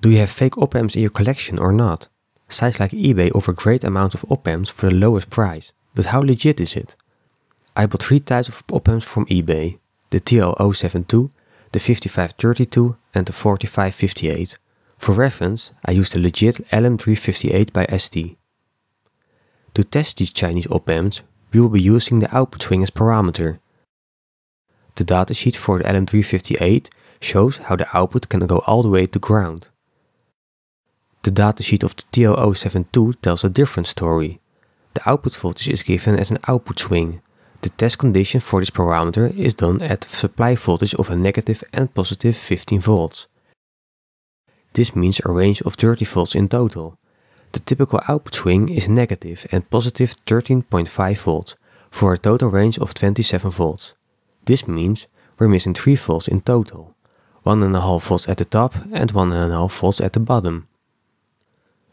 Do you have fake op-amps in your collection or not? Sites like eBay offer great amounts of op-amps for the lowest price, but how legit is it? I bought three types of op-amps from eBay, the TL072, the 5532 and the 4558. For reference, I used the legit LM358 by ST. To test these Chinese op-amps, we will be using the output swing as parameter. The datasheet for the LM358 shows how the output can go all the way to ground. The datasheet of the tlo 72 tells a different story. The output voltage is given as an output swing. The test condition for this parameter is done at the supply voltage of a negative and positive 15 volts. This means a range of 30 volts in total. The typical output swing is negative and positive 13.5 volts for a total range of 27 volts. This means we're missing 3 volts in total, 1.5 volts at the top and 1.5 volts at the bottom.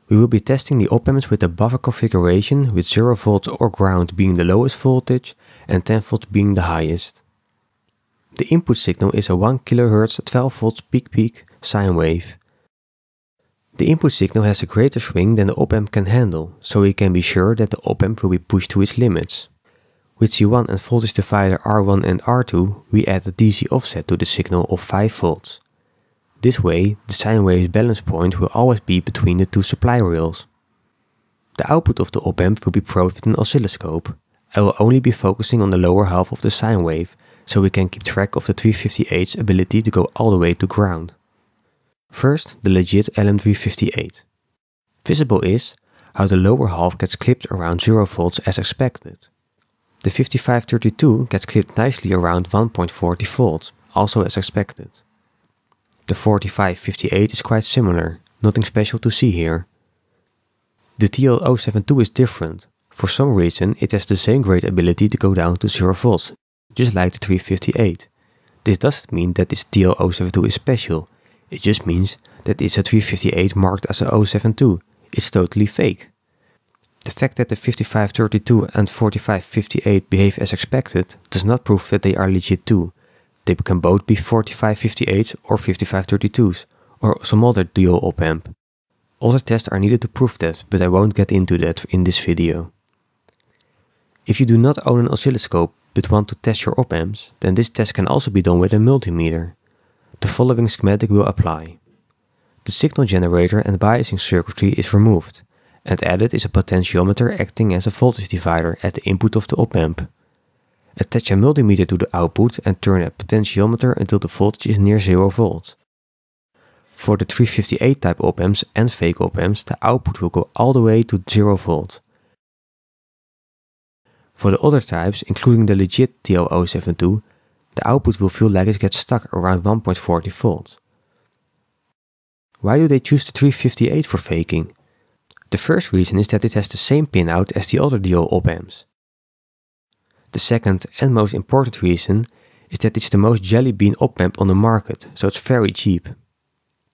We will be testing the op amps with a buffer configuration with 0 volts or ground being the lowest voltage and 10 volts being the highest. The input signal is a 1 kHz 12 volts peak peak sine wave. The input signal has a greater swing than the op amp can handle, so we can be sure that the op amp will be pushed to its limits. With C1 and voltage divider R1 and R2, we add a DC offset to the signal of 5 volts. This way, the sine wave's balance point will always be between the two supply rails. The output of the op-amp will be probed with an oscilloscope. I will only be focusing on the lower half of the sine wave, so we can keep track of the 358's ability to go all the way to ground. First, the legit LM358. Visible is how the lower half gets clipped around 0 volts as expected. The 5532 gets clipped nicely around 1.40 volts, also as expected. The 4558 is quite similar, nothing special to see here. The TL072 is different. For some reason it has the same great ability to go down to 0 volts, just like the 358. This doesn't mean that this TL072 is special, it just means that it's a 358 marked as a 072. It's totally fake. The fact that the 5532 and 4558 behave as expected does not prove that they are legit too, they can both be 4558s or 5532s, or some other dual op amp. Other tests are needed to prove that, but I won't get into that in this video. If you do not own an oscilloscope but want to test your op amps, then this test can also be done with a multimeter. The following schematic will apply. The signal generator and biasing circuitry is removed, and added is a potentiometer acting as a voltage divider at the input of the op amp. Attach a multimeter to the output and turn a potentiometer until the voltage is near 0 volts. For the 358 type op-amps and fake op-amps, the output will go all the way to 0 volt. For the other types, including the legit TL072, the output will feel like it gets stuck around 1.40 volts. Why do they choose the 358 for faking? The first reason is that it has the same pinout as the other DO op-amps. The second and most important reason is that it's the most jelly bean op-amp on the market, so it's very cheap.